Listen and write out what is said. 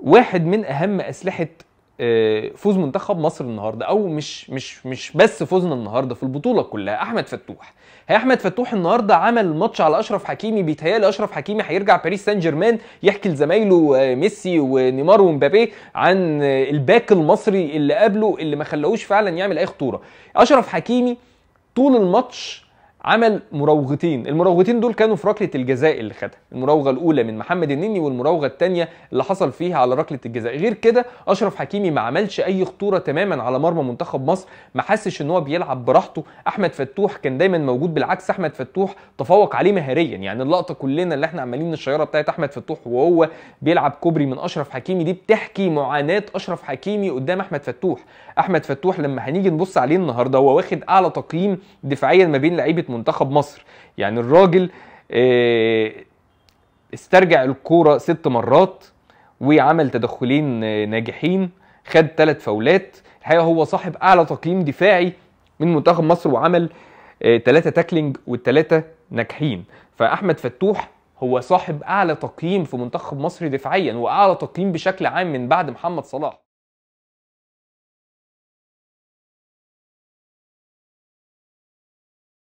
واحد من اهم اسلحه آه، فوز منتخب مصر النهارده او مش مش مش بس فوزنا النهارده في البطوله كلها احمد فتوح هي احمد فتوح النهارده عمل ماتش على اشرف حكيمي بيتهيالي اشرف حكيمي هيرجع باريس سان جيرمان يحكي لزمايله آه، ميسي ونيمار ومبابي عن آه، الباك المصري اللي قابله اللي ما خلاهوش فعلا يعمل اي خطوره اشرف حكيمي طول الماتش عمل مراوغتين المراوغتين دول كانوا في ركله الجزاء اللي خدها المراوغه الاولى من محمد النني والمراوغه الثانيه اللي حصل فيها على ركله الجزاء غير كده اشرف حكيمي ما عملش اي خطوره تماما على مرمى منتخب مصر ما حسش ان هو بيلعب براحته احمد فتوح كان دايما موجود بالعكس احمد فتوح تفوق عليه مهاريا يعني اللقطه كلنا اللي احنا عمالين الشياره بتاعت احمد فتوح وهو بيلعب كوبري من اشرف حكيمي دي بتحكي معاناه اشرف حكيمي قدام احمد فتوح احمد فتوح لما هنيجي نبص عليه النهارده هو واخد اعلى تقييم دفاعيا ما بين لعيبه منتخب مصر يعني الراجل آه، استرجع الكوره ست مرات وعمل تدخلين آه، ناجحين خد ثلاث فاولات الحقيقه هو صاحب اعلى تقييم دفاعي من منتخب مصر وعمل ثلاثه آه، تاكلينج والثلاثه ناجحين فاحمد فتوح هو صاحب اعلى تقييم في منتخب مصر دفاعيا واعلى تقييم بشكل عام من بعد محمد صلاح